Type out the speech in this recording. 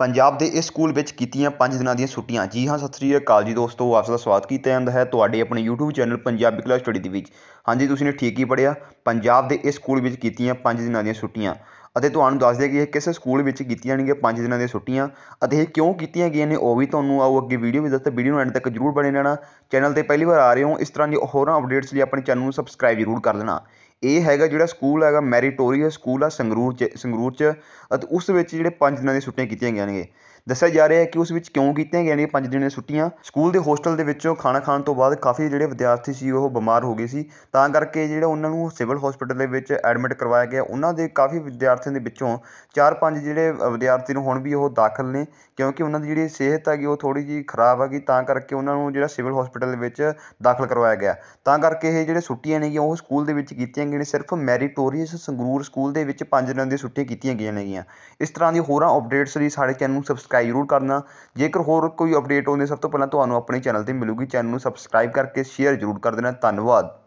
ਪੰਜਾਬ ਦੇ ਇਸ ਸਕੂਲ ਵਿੱਚ ਕੀਤੀਆਂ 5 ਦਿਨਾਂ ਦੀਆਂ ਛੁੱਟੀਆਂ ਜੀ ਹਾਂ ਸਤਿ ਸ੍ਰੀ ਅਕਾਲ ਜੀ ਦੋਸਤੋ ਆਪ ਦਾ ਸਵਾਗਤ ਕੀਤਾ ਜਾਂਦਾ ਹੈ ਤੁਹਾਡੇ ਆਪਣੇ YouTube channel Punjabi class study ਦੇ ਵਿੱਚ ਹਾਂਜੀ ਤੁਸੀਂ ਨੇ ਠੀਕ ਹੀ ਪੜਿਆ ਪੰਜਾਬ ਦੇ ਇਸ ਸਕੂਲ ਵਿੱਚ ਕੀਤੀਆਂ 5 ਦਿਨਾਂ ਦੀਆਂ ਛੁੱਟੀਆਂ ਅਤੇ ਤੁਹਾਨੂੰ ਦੱਸ ਦਈਏ ਕਿ ਇਹ ਕਿਸ ਸਕੂਲ ਵਿੱਚ ਕੀਤੀਆਂ ਜਾਣਗੀਆਂ ਪੰਜ ਦਿਨਾਂ ਦੀਆਂ ਛੁੱਟੀਆਂ ਅਤੇ ਇਹ ਕਿਉਂ ਕੀਤੀਆਂ ਗਈਆਂ ਨੇ ਉਹ ਵੀ ਤੁਹਾਨੂੰ ਆਊ ਅੱਗੇ ਵੀਡੀਓ ਵਿੱਚ ਦੱਸਦਾ ਵੀਡੀਓ ਨੂੰ ਐਂਡ ਤੱਕ ਜ਼ਰੂਰ ਬਣੇ ਰਹਿਣਾ ਚੈਨਲ ਤੇ ਪਹਿਲੀ ਵਾਰ ਆ ਰਹੇ ਹੋ ਇਸ ਤਰ੍ਹਾਂ ਦੀਆਂ ਹੋਰਾਂ ਅਪਡੇਟਸ ਲਈ ਆਪਣੇ ਚੈਨਲ ਨੂੰ ਸਬਸਕ੍ਰਾਈਬ ਜ਼ਰੂਰ ਕਰ ਲੈਣਾ ਇਹ ਹੈਗਾ ਜਿਹੜਾ ਸਕੂਲ ਹੈਗਾ ਮੈਰੀਟੋਰੀਅਸ ਸਕੂਲ ਆ ਸੰਗਰੂਰ ਚ ਸੰਗਰੂਰ ਚ ਅਤੇ ਉਸ ਵਿੱਚ ਜਿਹੜੇ ਪੰਜ ਦਿਨਾਂ ਦੀਆਂ ਛੁੱਟੀਆਂ ਕੀਤੀਆਂ ਗਈਆਂ ਨੇ ਦੱਸਿਆ ਜਾ ਰਿਹਾ ਹੈ ਕਿ ਉਸ ਵਿੱਚ ਕਿਉਂ ਕੀਤੀਆਂ ਗਈਆਂ ਨੇ ਪੰਜ ਦਿਨ ਦੀਆਂ ਛੁੱਟੀਆਂ ਸਕੂਲ ਦੇ ਹੋਸਟਲ ਦੇ ਵਿੱਚੋਂ ਖਾਣਾ ਖਾਣ ਤੋਂ ਬਾਅਦ ਕਾਫੀ ਜਿਹੜੇ ਵਿਦਿਆਰਥੀ ਸੀ ਉਹ ਬਿਮਾਰ ਹੋ ਗਏ ਸੀ ਤਾਂ ਕਰਕੇ ਜਿਹੜਾ ਉਹਨਾਂ ਨੂੰ ਸਿਵਲ ਹਸਪੀਟਲ ਦੇ ਵਿੱਚ ਐਡਮਿਟ ਕਰਵਾਇਆ ਗਿਆ ਉਹਨਾਂ ਦੇ ਕਾਫੀ ਵਿਦਿਆਰਥੀਆਂ ਦੇ ਵਿੱਚੋਂ ਚਾਰ ਪੰਜ ਜਿਹੜੇ ਵਿਦਿਆਰਥੀ ਨੂੰ ਹੁਣ ਵੀ ਉਹ ਦਾਖਲ ਨੇ ਕਿਉਂਕਿ ਉਹਨਾਂ ਦੀ ਜਿਹੜੀ ਸਿਹਤ ਹੈਗੀ ਉਹ ਥੋੜੀ ਜਿਹੀ ਖਰਾਬ ਹੈਗੀ ਤਾਂ ਕਰਕੇ ਉਹਨਾਂ ਨੂੰ ਜਿਹੜਾ ਸਿਵਲ ਹਸਪੀਟਲ ਦੇ ਵਿੱਚ ਦਾਖਲ ਕਰਵਾਇਆ ਗਿਆ ਤਾਂ ਕਰਕੇ ਇਹ ਜਿਹੜੇ ਛੁੱਟੀਆਂ ਨੇਗੀਆਂ ਉਹ ਸਕੂਲ ਦੇ ਵਿੱਚ ਕੀਤੀਆਂ ਗਈਆਂ ਨੇ ਸਿਰਫ ਮੈਰੀਟੋਰੀਅਸ ਸੰਗਰੂਰ ਸਕੂਲ ਦੇ ਵਿੱਚ ਪੰਜ ਦਿਨਾਂ ਦੀਆਂ ਛੁੱਟੀਆਂ ਕੀਤੀਆਂ ਗਈਆਂ ਨੇਗੀਆਂ ਇਸ ਤਰ੍ਹਾਂ ਦੀ ਹੋਰਾਂ ਅਪਡੇਟਸ ਲਈ ਸਾਡੇ ਚੈਨਲ ਨੂੰ ਸਬਸਕ੍ਰਾਈਬ ਸਬਸਕ੍ਰਾਈਬ ਜ਼ਰੂਰ ਕਰਨਾ ਜੇਕਰ ਹੋਰ ਕੋਈ ਅਪਡੇਟ ਆਉਂਦੀ ਸਭ ਤੋਂ ਪਹਿਲਾਂ ਤੁਹਾਨੂੰ ਆਪਣੇ ਚੈਨਲ 'ਤੇ ਮਿਲੂਗੀ ਚੈਨਲ ਨੂੰ ਸਬਸਕ੍ਰਾਈਬ ਕਰਕੇ ਸ਼ੇਅਰ ਜ਼ਰੂਰ ਕਰ ਦੇਣਾ ਧੰਨਵਾਦ